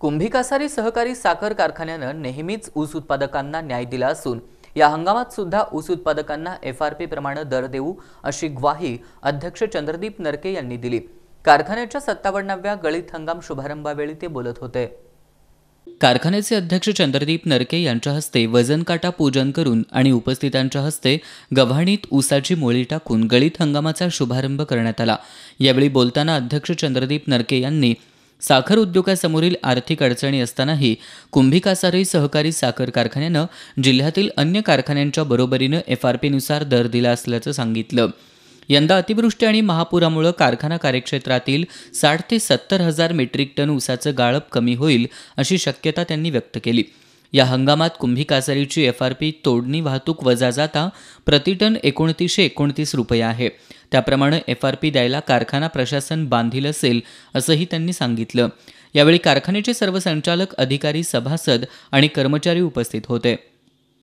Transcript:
कुंभिकासारी सहकारी साखर कारखान्यानं नेहमीच ऊस उत्पादकांना न्याय दिला असून या हंगामात सुद्धा ऊस उत्पादकांना एफ आर पी प्रमाणे दर देऊ अशी ग्वाही अध्यक्ष चंद्रदीप नरके यांनी दिली कारखान्याच्या सत्तावन्नाव्या गळीत हंगाम शुभारंभावेळी ते बोलत होते कारखान्याचे अध्यक्ष चंद्रदीप नरके यांच्या हस्ते वजनकाटा पूजन करून आणि उपस्थितांच्या हस्ते गव्हाणीत ऊसाची मोळी टाकून गळीत हंगामाचा शुभारंभ करण्यात आला यावेळी बोलताना अध्यक्ष चंद्रदीप नरके यांनी साखर उद्योगासमोरील आर्थिक अडचणी असतानाही कुंभिकासारी सहकारी साखर कारखान्यानं जिल्ह्यातील अन्य कारखान्यांच्या बरोबरीनं एफ आर पीनुसार दर दिला असल्याचं सांगितलं यंदा अतिवृष्टी आणि महापुरामुळे कारखाना कार्यक्षेत्रातील साठ ते सत्तर हजार मेट्रिक टन ऊसाचं गाळप कमी होईल अशी शक्यता त्यांनी व्यक्त केली या हंगामात कुंभी कासारीची एफ आर पी तोडणी वाहतूक वजा जाता प्रतिटन एकोणतीसशे एकोणतीस रुपये आहे त्याप्रमाणे एफ आर पी द्यायला कारखाना प्रशासन बांधील असेल असंही त्यांनी सांगितलं यावेळी कारखान्याचे सर्व संचालक अधिकारी सभासद आणि कर्मचारी उपस्थित होते